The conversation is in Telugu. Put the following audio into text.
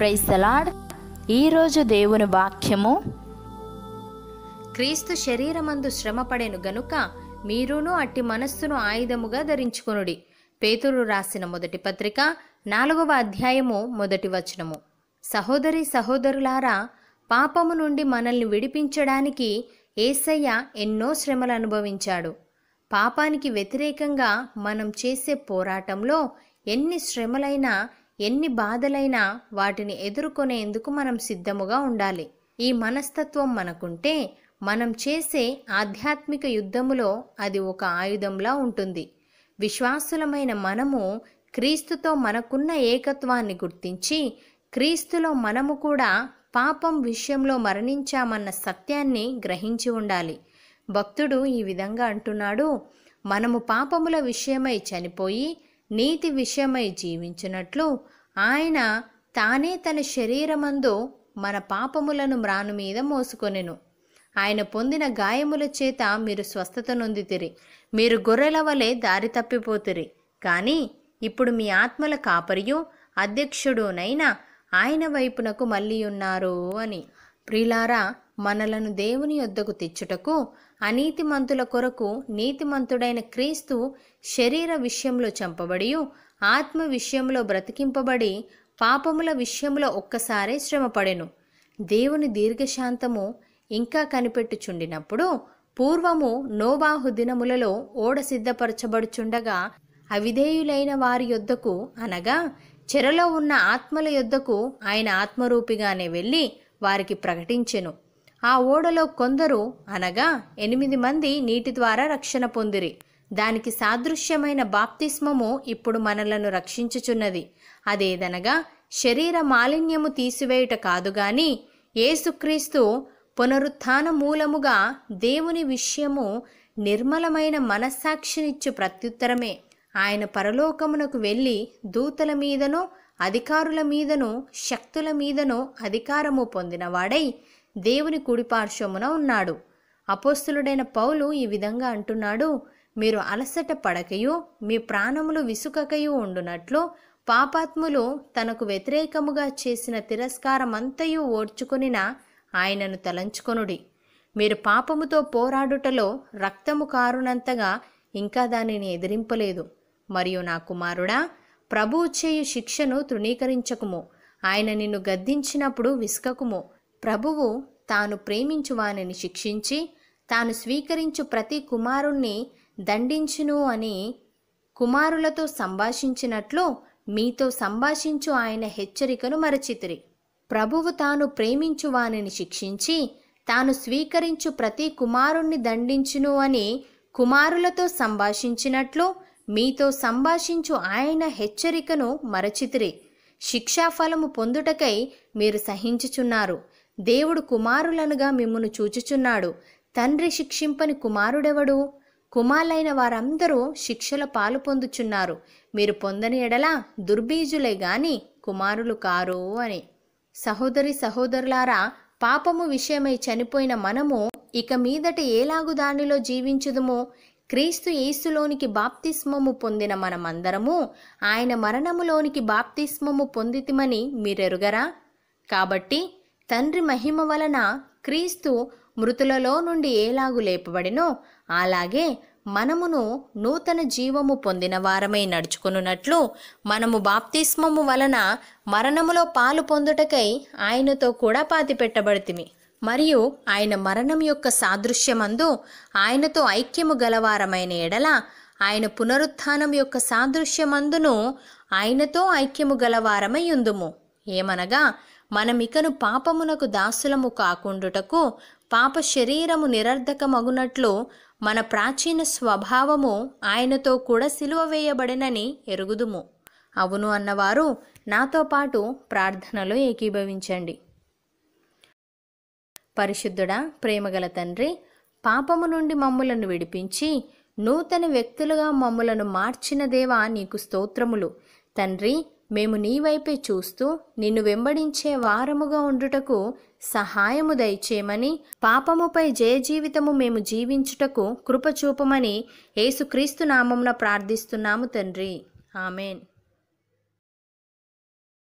ప్రైజ్ సలాడ్ ఈరోజు దేవుని వాక్యము క్రీస్తు శరీరమందు శ్రమపడెను గనుక మీరును అట్టి మనస్సును ఆయుధముగా ధరించుకునుడి పేతురు రాసిన మొదటి పత్రిక నాలుగవ అధ్యాయము మొదటి వచనము సహోదరి సహోదరులారా పాపము నుండి మనల్ని విడిపించడానికి ఏసయ్య ఎన్నో శ్రమలు అనుభవించాడు పాపానికి వ్యతిరేకంగా మనం చేసే పోరాటంలో ఎన్ని శ్రమలైనా ఎన్ని బాధలైనా వాటిని ఎదుర్కొనేందుకు మనం సిద్ధముగా ఉండాలి ఈ మనస్తత్వం మనకుంటే మనం చేసే ఆధ్యాత్మిక యుద్ధములో అది ఒక ఆయుధంలా ఉంటుంది విశ్వాసులమైన మనము క్రీస్తుతో మనకున్న ఏకత్వాన్ని గుర్తించి క్రీస్తులో మనము కూడా పాపం విషయంలో మరణించామన్న సత్యాన్ని గ్రహించి ఉండాలి భక్తుడు ఈ విధంగా అంటున్నాడు మనము పాపముల విషయమై చనిపోయి నీతి విషయమై జీవించినట్లు ఆయన తానే తన శరీరమందు మన పాపములను మ్రాను మీద మోసుకొనెను ఆయన పొందిన గాయముల చేత మీరు స్వస్థత నొందితిరి మీరు గొర్రెల వలె దారి తప్పిపోతిరి కానీ ఇప్పుడు మీ ఆత్మల కాపరియు అధ్యక్షుడునైనా ఆయన వైపునకు మళ్ళీ ఉన్నారు అని ప్రిలారా మనలను దేవుని యొద్దకు తెచ్చుటకు అనీతిమంతుల కొరకు నీతిమంతుడైన క్రీస్తు శరీర విషయంలో చంపబడి ఆత్మ విషయంలో బ్రతికింపబడి పాపముల విషయంలో ఒక్కసారే శ్రమపడెను దేవుని దీర్ఘశాంతము ఇంకా కనిపెట్టుచుండినప్పుడు పూర్వము నోబాహు దినములలో ఓడ సిద్ధపరచబడుచుండగా అవిధేయులైన వారి యొద్దకు అనగా చెరలో ఉన్న ఆత్మల యొద్దకు ఆయన ఆత్మరూపిగానే వెళ్ళి వారికి ప్రకటించెను ఆ ఓడలో కొందరు అనగా ఎనిమిది మంది నీటి ద్వారా రక్షణ పొందిరి దానికి సాదృశ్యమైన బాప్తిస్మము ఇప్పుడు మనలను రక్షించుచున్నది అదేదనగా శరీర మాలిన్యము తీసివేయుట కాదు గాని ఏసుక్రీస్తు పునరుత్థాన మూలముగా దేవుని విషయము నిర్మలమైన మనస్సాక్షినిచ్చు ప్రత్యుత్తరమే ఆయన పరలోకమునకు వెళ్ళి దూతల మీదను అధికారుల మీదను శక్తుల మీదను అధికారము పొందినవాడై దేవుని కుడిపార్శ్వమున ఉన్నాడు అపోస్తులుడైన పౌలు ఈ విధంగా అంటున్నాడు మీరు అలసట పడకయు మీ ప్రాణములు విసుకకయు ఉండునట్లు పాపాత్ములు తనకు వ్యతిరేకముగా చేసిన తిరస్కారమంతయు ఓర్చుకొనిన ఆయనను తలంచుకొనుడి మీరు పాపముతో పోరాడుటలో రక్తము కారునంతగా ఇంకా దానిని ఎదిరింపలేదు మరియు నా కుమారుడా ప్రభువు చేయు శిక్షను తృణీకరించకుము ఆయన నిన్ను గద్దించినప్పుడు విసుకకుము ప్రభువు తాను ప్రేమించువానని శిక్షించి తాను స్వీకరించు ప్రతి కుమారుణ్ణి దండించును అని కుమారులతో సంభాషించినట్లు మీతో సంభాషించు ఆయన హెచ్చరికను మరచితిరి ప్రభువు తాను ప్రేమించు వానిని శిక్షించి తాను స్వీకరించు ప్రతి కుమారుణ్ణి దండించును అని కుమారులతో సంభాషించినట్లు మీతో సంభాషించు ఆయన హెచ్చరికను మరచితిరి శిక్షాఫలము పొందుటకై మీరు సహించుచున్నారు దేవుడు కుమారులనుగా మిమ్మును చూచుచున్నాడు తండ్రి శిక్షింపని కుమారుడెవడు కుమారులైన వారందరూ శిక్షల పాలు పొందుచున్నారు మీరు పొందని ఎడల దుర్బీజులే గాని కుమారులు కారు అని సహోదరి సహోదరులారా పాపము విషయమై చనిపోయిన మనము ఇక మీదట ఏలాగు దానిలో జీవించుదుము క్రీస్తు యేసులోనికి బాప్తిస్మము పొందిన మనమందరము ఆయన మరణములోనికి బాప్తిస్మము పొందితిమని మీరెరుగరా కాబట్టి తండ్రి మహిమ వలన క్రీస్తు మృతులలో నుండి ఏలాగు లేపబడినో అలాగే మనమును నూతన జీవము పొందిన వారమై నడుచుకునున్నట్లు మనము బాప్తిస్మము వలన మరణములో పాలు పొందుటకై ఆయనతో కూడా పాతిపెట్టబడితిమి మరియు ఆయన మరణం యొక్క సాదృశ్యమందు ఆయనతో ఐక్యము గలవారమైన ఎడల ఆయన పునరుత్థానం యొక్క సాదృశ్యమందును ఆయనతో ఐక్యము గలవారమై ఉందుము ఏమనగా మనమికను పాపమునకు దాసులము కాకుండుటకు పాప శరీరము నిరర్ధకమగునట్లు మన ప్రాచీన స్వభావము ఆయనతో కూడా సిలువ వేయబడినని ఎరుగుదుము అవును అన్నవారు నాతో పాటు ప్రార్థనలో ఏకీభవించండి పరిశుద్ధుడా ప్రేమగల తండ్రి పాపము నుండి మమ్ములను విడిపించి నూతన వ్యక్తులుగా మమ్ములను మార్చిన దేవా నీకు స్తోత్రములు తండ్రి మేము నీ వైపే చూస్తూ నిన్ను వెంబడించే వారముగా ఉండుటకు సహాయము దయచేయమని పాపముపై జయజీవితము మేము జీవించుటకు కృపచూపమని యేసుక్రీస్తు నామమున ప్రార్థిస్తున్నాము తండ్రి ఆమెన్